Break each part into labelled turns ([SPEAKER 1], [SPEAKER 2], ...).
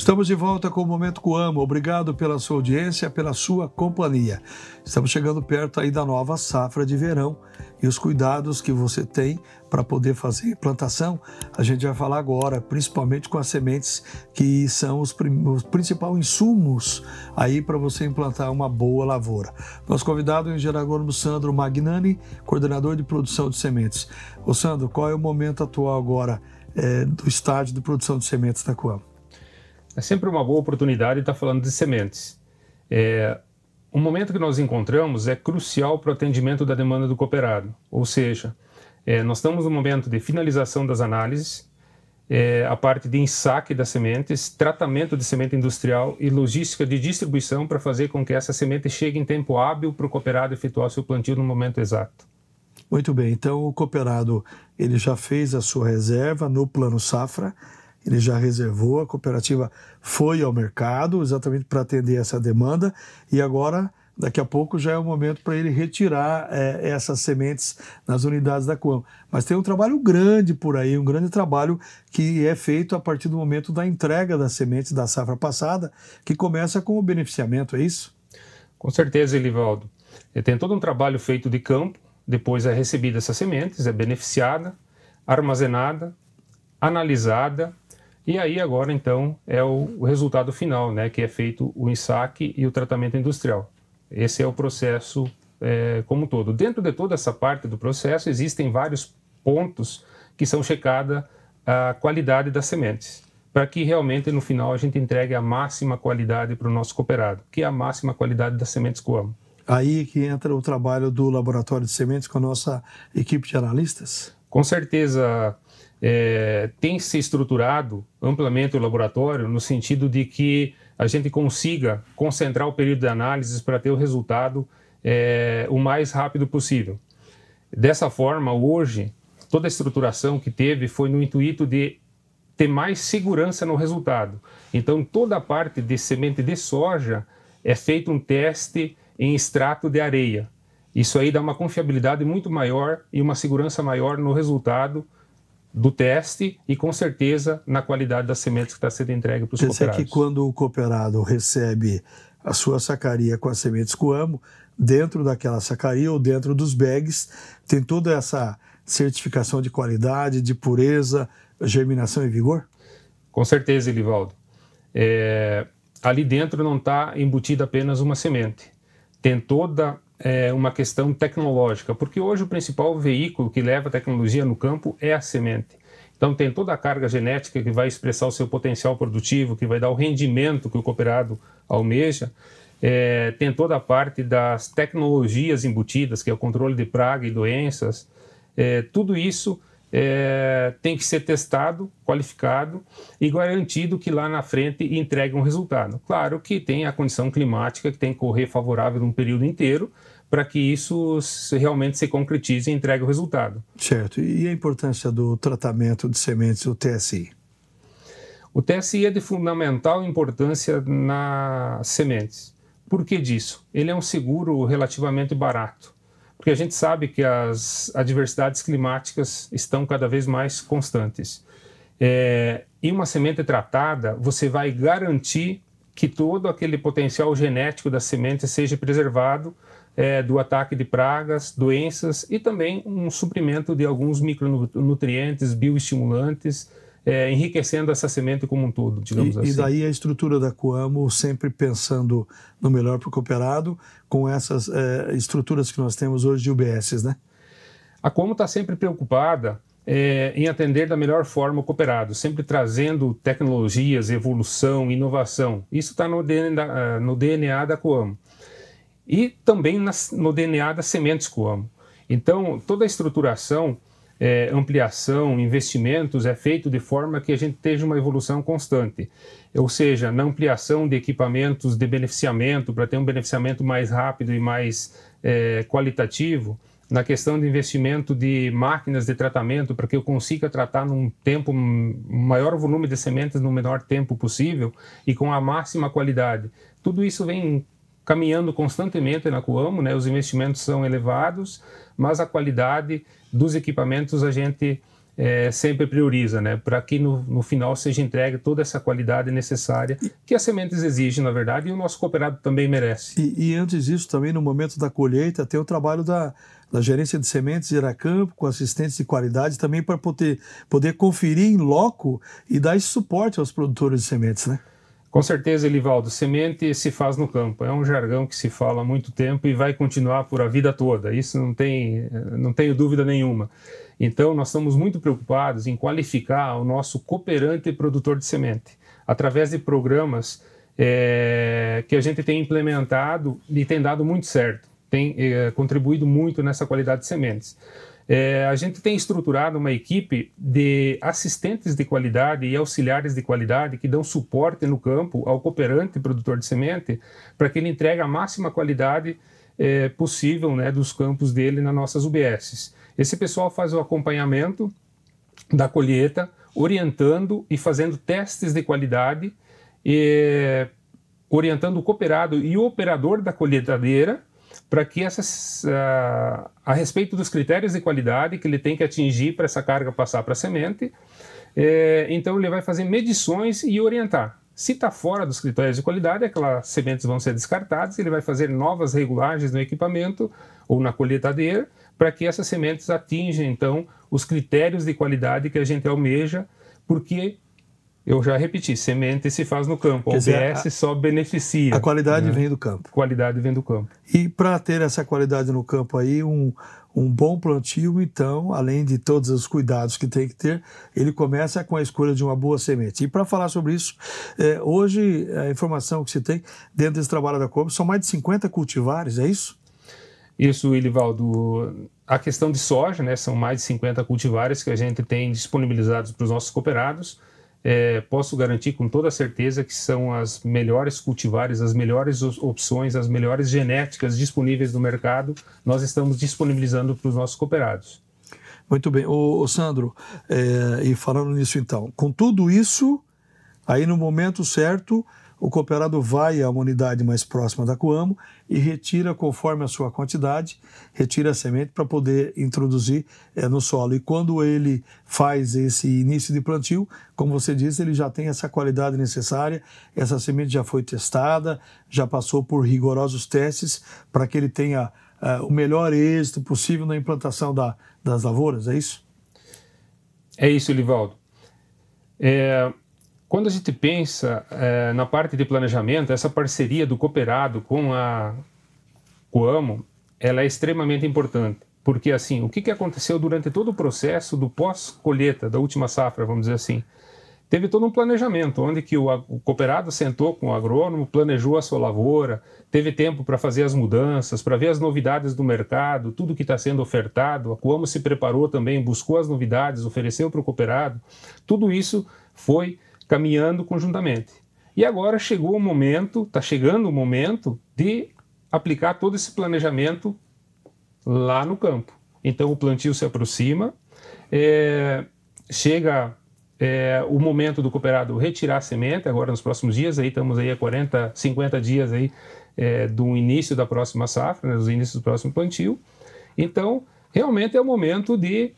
[SPEAKER 1] Estamos de volta com o Momento Coamo. Obrigado pela sua audiência, pela sua companhia. Estamos chegando perto aí da nova safra de verão e os cuidados que você tem para poder fazer plantação. A gente vai falar agora, principalmente com as sementes que são os, os principais insumos aí para você implantar uma boa lavoura. Nosso convidado é o engenheiro Sandro Magnani, coordenador de produção de sementes. Ô Sandro, qual é o momento atual agora é, do estágio de produção de sementes da Coamo?
[SPEAKER 2] é sempre uma boa oportunidade estar falando de sementes. É, o momento que nós encontramos é crucial para o atendimento da demanda do cooperado, ou seja, é, nós estamos no momento de finalização das análises, é, a parte de ensaque das sementes, tratamento de semente industrial e logística de distribuição para fazer com que essa semente chegue em tempo hábil para o cooperado efetuar seu plantio no momento exato.
[SPEAKER 1] Muito bem, então o cooperado ele já fez a sua reserva no plano safra, ele já reservou, a cooperativa foi ao mercado exatamente para atender essa demanda e agora, daqui a pouco, já é o momento para ele retirar é, essas sementes nas unidades da Coam. Mas tem um trabalho grande por aí, um grande trabalho que é feito a partir do momento da entrega das sementes da
[SPEAKER 2] safra passada, que começa com o beneficiamento, é isso? Com certeza, Elivaldo. É, tem todo um trabalho feito de campo, depois é recebida essas sementes, é beneficiada, armazenada, analisada, e aí agora então é o, o resultado final, né, que é feito o ensaque e o tratamento industrial. Esse é o processo é, como um todo. Dentro de toda essa parte do processo existem vários pontos que são checada a qualidade das sementes, para que realmente no final a gente entregue a máxima qualidade para o nosso cooperado, que é a máxima qualidade das sementes Coamo. Aí que entra o trabalho do laboratório de sementes com a nossa equipe de analistas? Com certeza, é, tem se estruturado amplamente o laboratório no sentido de que a gente consiga concentrar o período de análises para ter o resultado é, o mais rápido possível. Dessa forma, hoje, toda a estruturação que teve foi no intuito de ter mais segurança no resultado. Então, toda a parte de semente de soja é feito um teste em extrato de areia. Isso aí dá uma confiabilidade muito maior e uma segurança maior no resultado do teste e com certeza na qualidade das sementes que está sendo entregue para os cooperados. Quer dizer que
[SPEAKER 1] quando o cooperado recebe a sua sacaria com as sementes Coamo, dentro daquela sacaria ou dentro dos bags, tem toda essa certificação de
[SPEAKER 2] qualidade, de pureza, germinação e vigor? Com certeza, Elivaldo. É, ali dentro não está embutida apenas uma semente. Tem toda é, uma questão tecnológica, porque hoje o principal veículo que leva a tecnologia no campo é a semente. Então tem toda a carga genética que vai expressar o seu potencial produtivo, que vai dar o rendimento que o cooperado almeja. É, tem toda a parte das tecnologias embutidas, que é o controle de praga e doenças. É, tudo isso é, tem que ser testado, qualificado e garantido que lá na frente entregue um resultado. Claro que tem a condição climática que tem que correr favorável um período inteiro para que isso realmente se concretize e entregue o resultado.
[SPEAKER 1] Certo. E a importância do tratamento de sementes, o TSI?
[SPEAKER 2] O TSI é de fundamental importância nas sementes. Por que disso? Ele é um seguro relativamente barato porque a gente sabe que as adversidades climáticas estão cada vez mais constantes. É, e uma semente tratada, você vai garantir que todo aquele potencial genético da semente seja preservado é, do ataque de pragas, doenças e também um suprimento de alguns micronutrientes, bioestimulantes, é, enriquecendo essa semente como um todo, digamos e, assim. E daí a
[SPEAKER 1] estrutura da Coamo sempre pensando no melhor para o cooperado, com essas é, estruturas que nós temos hoje de UBSs, né?
[SPEAKER 2] A Coamo está sempre preocupada é, em atender da melhor forma o cooperado, sempre trazendo tecnologias, evolução, inovação. Isso está no, eh, no, DNA da Coamo. E também nas, no DNA das sementes Coamo. Então, toda a estruturação é, ampliação, investimentos é feito de forma que a gente esteja uma evolução constante. Ou seja, na ampliação de equipamentos de beneficiamento, para ter um beneficiamento mais rápido e mais é, qualitativo, na questão de investimento de máquinas de tratamento, para que eu consiga tratar num tempo, maior volume de sementes no menor tempo possível e com a máxima qualidade. Tudo isso vem caminhando constantemente na Coamo, né? Os investimentos são elevados, mas a qualidade dos equipamentos a gente é, sempre prioriza, né? Para que no, no, final seja entregue toda essa qualidade necessária que as sementes exigem, na verdade, e o nosso cooperado também merece. E, e antes disso, também no momento da
[SPEAKER 1] colheita, tem o trabalho da, da gerência de sementes de Iracampo, com assistentes de qualidade, também para
[SPEAKER 2] poder, poder conferir em loco e dar esse suporte aos produtores de sementes, né? Com certeza, Elivaldo, semente se faz no campo. É um jargão que se fala há muito tempo e vai continuar por a vida toda. Isso não tem, não tenho dúvida nenhuma. Então, nós estamos muito preocupados em qualificar o nosso cooperante produtor de semente através de programas é, que a gente tem implementado e tem dado muito certo, tem é, contribuído muito nessa qualidade de sementes. É, a gente tem estruturado uma equipe de assistentes de qualidade e auxiliares de qualidade que dão suporte no campo ao cooperante produtor de semente para que ele entregue a máxima qualidade é, possível né, dos campos dele nas nossas UBSs. Esse pessoal faz o acompanhamento da colheita, orientando e fazendo testes de qualidade, e, é, orientando o cooperado e o operador da colheitadeira para que essas, a, ah, a respeito dos critérios de qualidade que ele tem que atingir para essa carga passar para a semente, é, então ele vai fazer medições e orientar. Se está fora dos critérios de qualidade, aquelas sementes vão ser descartadas, e ele vai fazer novas regulagens no equipamento ou na colheitadeira para que essas sementes atinjam, então, os critérios de qualidade que a gente almeja, porque eu já repeti, semente se faz no campo, O dizer, a só beneficia. A qualidade né? vem
[SPEAKER 1] do campo. Qualidade vem do campo. E para ter essa qualidade no campo aí, um, um bom plantio, então, além de todos os cuidados que tem que ter, ele começa com a escolha de uma boa semente. E para falar sobre isso, é, hoje
[SPEAKER 2] a informação que se tem dentro desse trabalho da COB são mais de 50 cultivares, é isso? Isso, Ilivaldo. A questão de soja, né, são mais de 50 cultivares que a gente tem disponibilizados para os nossos cooperados é, posso garantir com toda certeza que são as melhores cultivares, as melhores opções, as melhores genéticas disponíveis no mercado, nós estamos disponibilizando para os nossos cooperados. Muito bem. o Sandro,
[SPEAKER 1] é, e falando nisso então, com tudo isso, aí no momento certo, o cooperado vai a uma unidade mais próxima da Coamo e retira conforme a sua quantidade, retira a semente para poder introduzir é, no solo. E quando ele faz esse início de plantio, como você disse, ele já tem essa qualidade necessária, essa semente já foi testada, já passou por rigorosos testes para que ele tenha uh, o melhor êxito possível na implantação da, das lavouras, é isso?
[SPEAKER 2] É isso, Livaldo. É, quando a gente pensa é, na parte de planejamento, essa parceria do cooperado com a Coamo, ela é extremamente importante, porque assim, o que, que aconteceu durante todo o processo do pós-colheita, da última safra, vamos dizer assim, teve todo um planejamento, onde que o, o cooperado sentou com o agrônomo, planejou a sua lavoura, teve tempo para fazer as mudanças, para ver as novidades do mercado, tudo que está sendo ofertado, a Coamo se preparou também, buscou as novidades, ofereceu para o cooperado, tudo isso foi caminhando conjuntamente. E agora chegou o momento, está chegando o momento de aplicar todo esse planejamento lá no campo. Então o plantio se aproxima, é, chega é, o momento do cooperado retirar a semente, agora nos próximos dias, aí estamos aí a 40, 50 dias aí é, do início da próxima safra, né, dos inícios do próximo plantio. Então, realmente é o momento de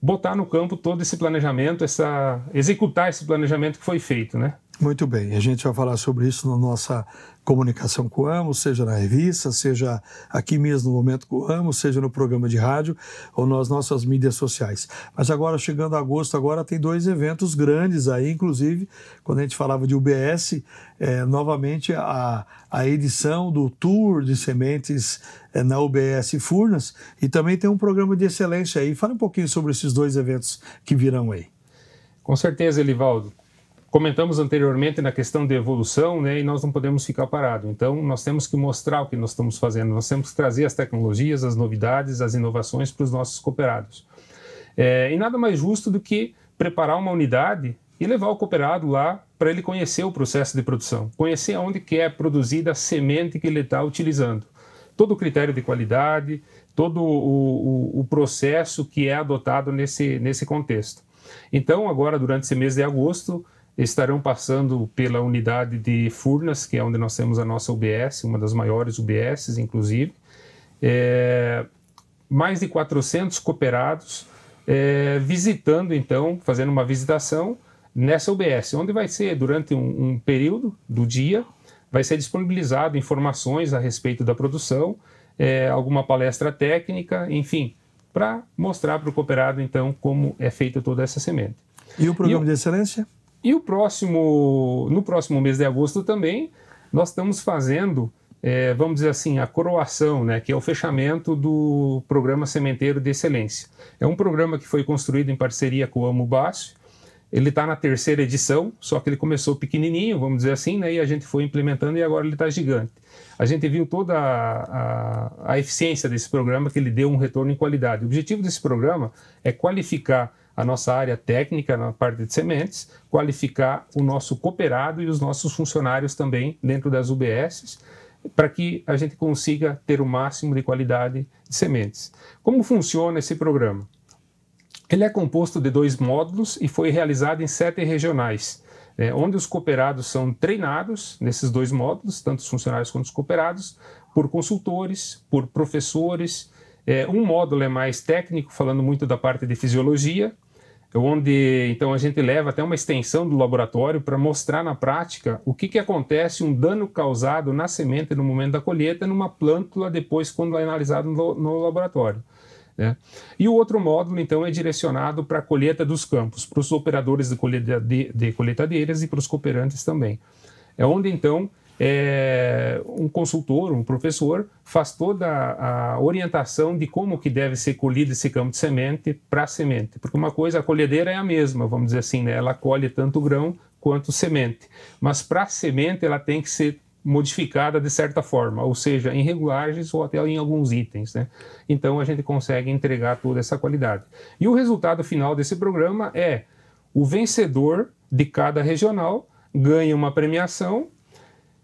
[SPEAKER 2] botar no campo todo esse planejamento, essa executar esse planejamento que foi feito, né?
[SPEAKER 1] Muito bem, a gente vai falar sobre isso na nossa comunicação com o AMO, seja na revista, seja aqui mesmo no Momento com o AMO, seja no programa de rádio ou nas nossas mídias sociais. Mas agora, chegando a agosto, agora tem dois eventos grandes aí, inclusive, quando a gente falava de UBS, é, novamente a, a edição do Tour de Sementes é, na UBS Furnas e também tem um programa de excelência aí. Fala um pouquinho sobre esses dois eventos que
[SPEAKER 2] virão aí. Com certeza, Elivaldo comentamos anteriormente na questão de evolução, né, e nós não podemos ficar parados. Então, nós temos que mostrar o que nós estamos fazendo, nós temos que trazer as tecnologias, as novidades, as inovações para os nossos cooperados. É, e nada mais justo do que preparar uma unidade e levar o cooperado lá para ele conhecer o processo de produção, conhecer onde que é produzida a semente que ele está utilizando. Todo o critério de qualidade, todo o, o, o processo que é adotado nesse, nesse contexto. Então, agora, durante esse mês de agosto, estarão passando pela unidade de Furnas, que é onde nós temos a nossa UBS, uma das maiores UBSs, inclusive. É, mais de 400 cooperados é, visitando, então, fazendo uma visitação nessa UBS, onde vai ser durante um, um período do dia, vai ser disponibilizado informações a respeito da produção, é, alguma palestra técnica, enfim, para mostrar para o cooperado, então, como é feita toda essa semente. E o programa e eu... de excelência? E o próximo, no próximo mês de agosto também, nós estamos fazendo, é, vamos dizer assim, a coroação, né, que é o fechamento do programa Sementeiro de Excelência. É um programa que foi construído em parceria com o Amo Amubácio, ele está na terceira edição, só que ele começou pequenininho, vamos dizer assim, né? E a gente foi implementando e agora ele está gigante. A gente viu toda a, a, a, eficiência desse programa, que ele deu um retorno em qualidade. O objetivo desse programa é qualificar a nossa área técnica na parte de sementes, qualificar o nosso cooperado e os nossos funcionários também dentro das UBSs, para que a gente consiga ter o máximo de qualidade de sementes. Como funciona esse programa? Ele é composto de dois módulos e foi realizado em sete regionais. É, onde os cooperados são treinados nesses dois módulos, tanto os funcionários quanto os cooperados, por consultores, por professores. É, um módulo é mais técnico, falando muito da parte de fisiologia, onde então a gente leva até uma extensão do laboratório para mostrar na prática o que, que acontece um dano causado na semente no momento da colheita numa plântula depois quando é analisado no, no laboratório. Né? E o outro módulo, então, é direcionado para a colheita dos campos, para os operadores de colheita de, de colheitadeiras e para os cooperantes também. É onde, então, é, um consultor, um professor, faz toda a, orientação de como que deve ser colhido esse campo de semente para semente. Porque uma coisa, a colhedeira é a mesma, vamos dizer assim, né? ela colhe tanto grão quanto semente. Mas para semente ela tem que ser modificada de certa forma, ou seja, em regulagens ou até em alguns itens. Né? Então a gente consegue entregar toda essa qualidade. E o resultado final desse programa é o vencedor de cada regional ganha uma premiação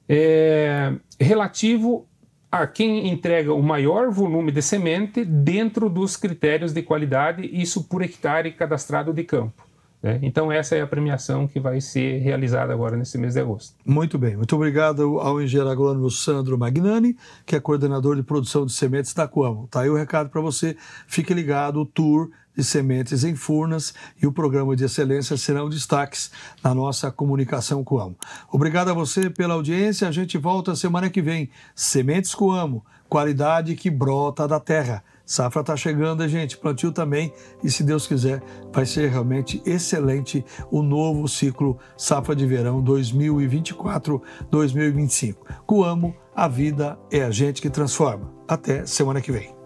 [SPEAKER 2] é, relativo a quem entrega o maior volume de semente dentro dos critérios de qualidade, isso por hectare cadastrado de campo. Né? Então, essa é a premiação que vai ser realizada agora nesse mês de agosto. Muito
[SPEAKER 1] bem, muito obrigado ao engenheiro agrônomo Sandro Magnani, que é coordenador de produção de sementes da Coamo. Tá aí o recado para você, fique ligado, o tour de sementes em Furnas e o programa de excelência serão destaques na nossa comunicação Coamo. Obrigado a você pela audiência. A gente volta semana que vem. Sementes Coamo, qualidade que brota da terra. Safra está chegando, gente. Plantio também. E se Deus quiser, vai ser realmente excelente o novo ciclo Safra de Verão 2024-2025. Cuamo, a vida é a gente que transforma. Até semana que vem.